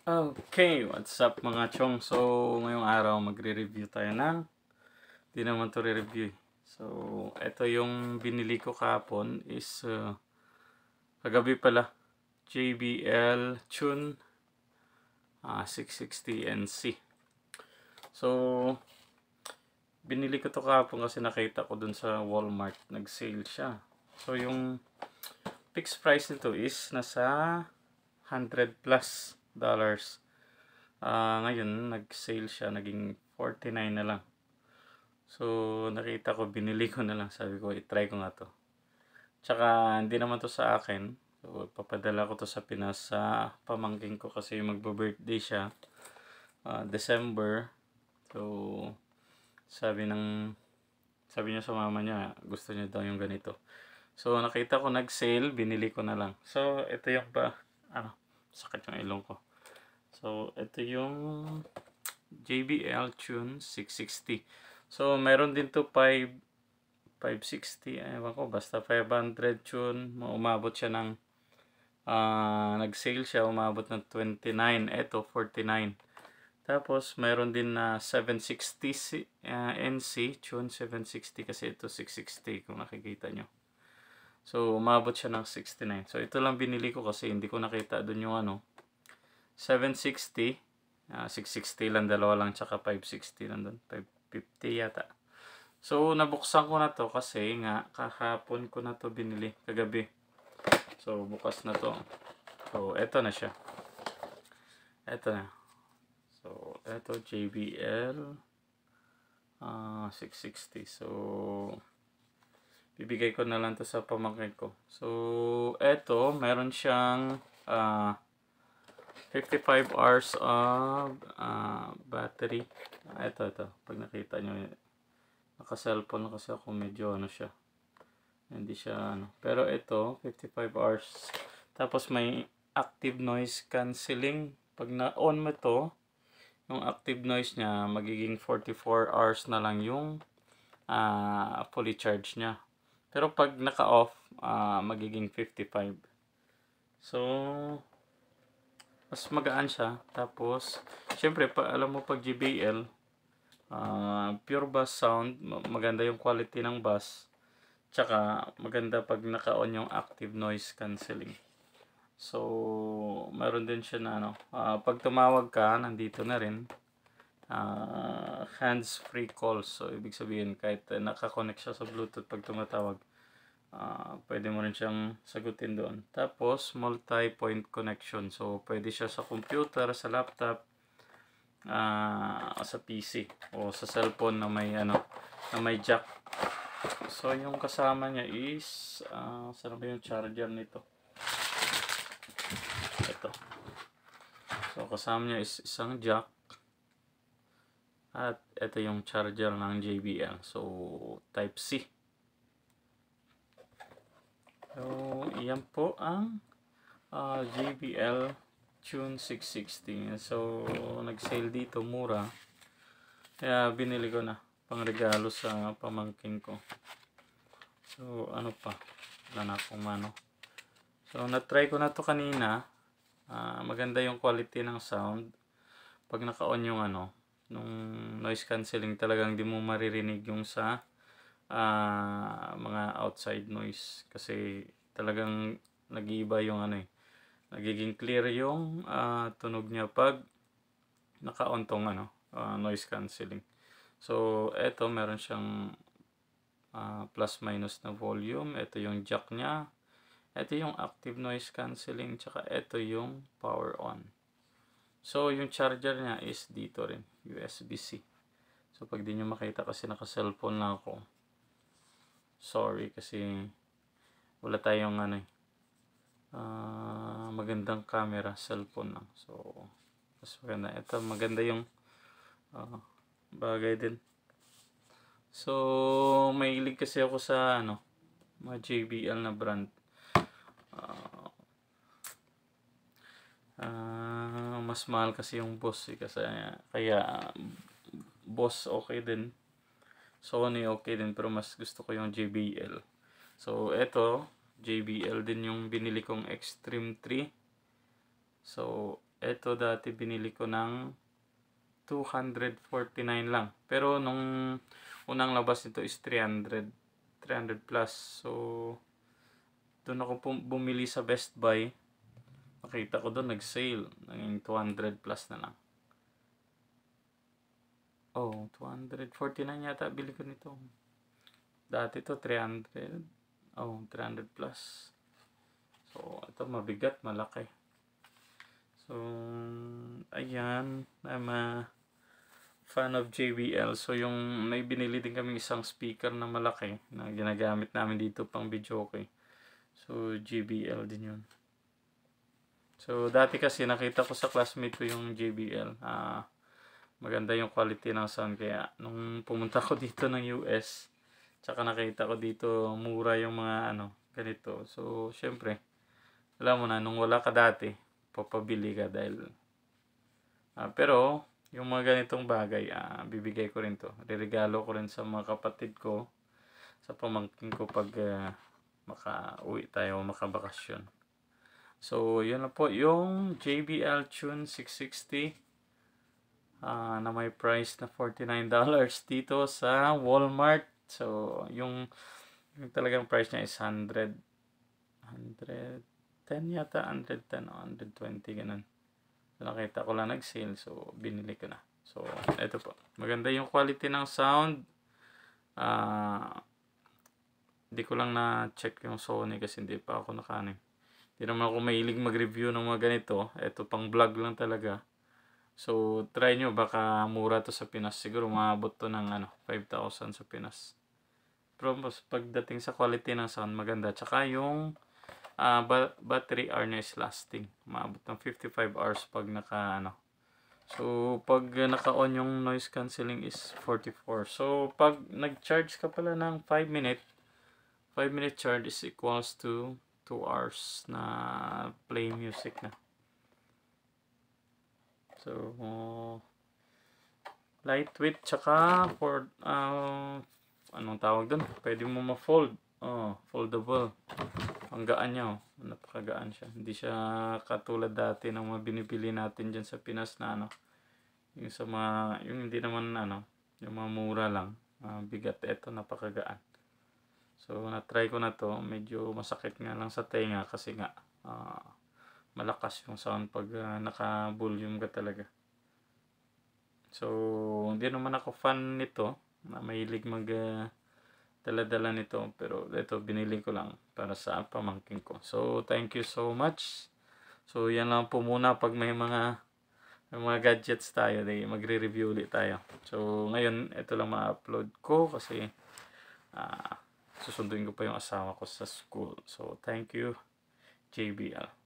Okay, what's up mga chong? So, ngayong araw magre-review tayo ng Hindi naman to re-review. So, ito yung binili ko kahapon is uh, kagabi pala JBL Chun uh, ah, 660NC. So, binili ko to kahapon kasi nakita ko dun sa Walmart. Nag-sale siya. So, yung fixed price nito is nasa 100 plus dollars. Uh, ngayon, nag-sale siya, naging 49 na lang. So, nakita ko, binili ko na lang. Sabi ko, itry ko nga to. Tsaka, hindi naman to sa akin. So, papadala ko to sa Pinas sa pamangking ko kasi magbo-birthday siya. Uh, December. So, sabi ng sabi niya sa mama niya, gusto niya daw yung ganito. So, nakita ko nag-sale, binili ko na lang. So, ito yung ba, ano, sakit yung ilong ko. So, ito yung JBL Tune 660. So, meron din to 5 560. Ewan ko, basta 500 tune. Umabot siya ng uh, nag-sale siya. Umabot ng 29. Ito, 49. Tapos, meron din na 760 uh, NC, tune 760 kasi ito 660 kung nakikita nyo. So, umabot siya ng 69. So, ito lang binili ko kasi hindi ko nakita doon yung ano, 760. Uh, 660 lang, dalawa lang, tsaka 560 lang doon. 550 yata. So, nabuksan ko na to kasi nga, kahapon ko na to binili, kagabi. So, bukas na to. So, eto na siya. Eto na. So, eto JBL uh, 660. So, bibigay ko na lang to sa pamangkin ko. So, eto, meron siyang uh, 55 hours of uh, battery. ito, ah, ito. Pag nakita nyo, naka-cellphone na kasi ako medyo ano siya. Hindi siya ano. Pero ito, 55 hours. Tapos may active noise cancelling. Pag na-on mo to, yung active noise niya, magiging 44 hours na lang yung uh, fully charge niya. Pero pag naka-off, uh, magiging 55. So, mas magaan siya. Tapos, syempre, pa, alam mo pag JBL, uh, ah, pure bass sound, maganda yung quality ng bass. Tsaka, maganda pag naka-on yung active noise cancelling. So, meron din siya na ano, uh, pag tumawag ka, nandito na rin. Uh, hands-free call. So, ibig sabihin, kahit uh, eh, nakakonect siya sa Bluetooth pag tumatawag, uh, pwede mo rin siyang sagutin doon. Tapos, multi-point connection. So, pwede siya sa computer, sa laptop, uh, sa PC, o sa cellphone na may, ano, na may jack. So, yung kasama niya is, uh, saan ba yung charger nito? Ito. So, kasama niya is isang jack. At ito yung charger ng JBL. So, Type-C. So, iyan po ang uh, JBL Tune 660. So, nag-sale dito mura. Kaya binili ko na pang regalo sa pamangkin ko. So, ano pa? Wala na akong mano. So, na-try ko na to kanina. Uh, maganda yung quality ng sound. Pag naka-on yung ano, nung noise cancelling talagang di mo maririnig yung sa uh, mga outside noise kasi talagang nag-iiba yung ano eh. Nagiging clear yung uh, tunog niya pag naka-on tong ano, uh, noise cancelling. So, eto meron siyang uh, plus minus na volume. Ito yung jack niya. Ito yung active noise cancelling. Tsaka ito yung power on. So, yung charger niya is dito rin. USB-C. So, pag di nyo makita kasi naka-cellphone lang ako sorry kasi wala tayong ano uh, magandang camera cellphone lang so mas maganda ito maganda yung uh, bagay din so may kasi ako sa ano mga JBL na brand uh, uh, mas mahal kasi yung boss eh, kasi kaya boss okay din Sony okay din pero mas gusto ko yung JBL. So eto, JBL din yung binili kong Extreme 3. So eto dati binili ko ng 249 lang. Pero nung unang labas nito is 300. 300 plus. So doon ako bumili sa Best Buy. Makita ko doon nag-sale. Naging 200 plus na lang. Oh, 249 yata bili ko nito. Dati to 300. Oh, 300 plus. So, ito mabigat, malaki. So, ayan. I'm a fan of JBL. So, yung may binili din kami isang speaker na malaki na ginagamit namin dito pang video okay. So, JBL din yun. So, dati kasi nakita ko sa classmate ko yung JBL. Ah, maganda yung quality ng sound kaya nung pumunta ko dito ng US tsaka nakita ko dito mura yung mga ano ganito so syempre alam mo na nung wala ka dati papabili ka dahil uh, pero yung mga ganitong bagay uh, bibigay ko rin to riregalo ko rin sa mga kapatid ko sa pamangkin ko pag uh, makauwi tayo makabakasyon so yun na po yung JBL Tune 660 uh, na may price na $49 dito sa Walmart. So, yung, yung talagang price niya is 100 110 yata, 110 120 ganun. So, nakita ko lang nag-sale so binili ko na. So, ito po. Maganda yung quality ng sound. Ah, uh, ko lang na-check yung Sony kasi hindi pa ako nakanin. Hindi eh. naman ako mahilig mag-review ng mga ganito. Ito pang vlog lang talaga. So, try nyo. Baka mura to sa Pinas. Siguro maabot to ng ano, 5,000 sa Pinas. Pero pagdating sa quality ng sound, maganda. Tsaka yung uh, ba battery harness lasting. Maabot ng 55 hours pag naka ano. So, pag naka-on yung noise cancelling is 44. So, pag nag-charge ka pala ng 5 minute, 5 minute charge is equals to 2 hours na play music na. So, uh, lightweight tsaka for uh, anong tawag doon? Pwede mo ma-fold. Oh, foldable. Ang gaan niya, oh. napakagaan siya. Hindi siya katulad dati ng mga binibili natin diyan sa Pinas na ano. Yung sa mga, yung hindi naman ano, yung mga mura lang. Uh, bigat. Ito, napakagaan. So, na-try ko na to. Medyo masakit nga lang sa tenga kasi nga, ah, uh, malakas yung sound pag uh, naka-volume ka talaga. So, hindi naman ako fan nito. Na mahilig mag uh, dala-dala nito. Pero ito, binili ko lang para sa pamangkin ko. So, thank you so much. So, yan lang po muna pag may mga may mga gadgets tayo. Day, magre-review ulit tayo. So, ngayon, ito lang ma-upload ko kasi uh, susunduin ko pa yung asawa ko sa school. So, thank you, JBL.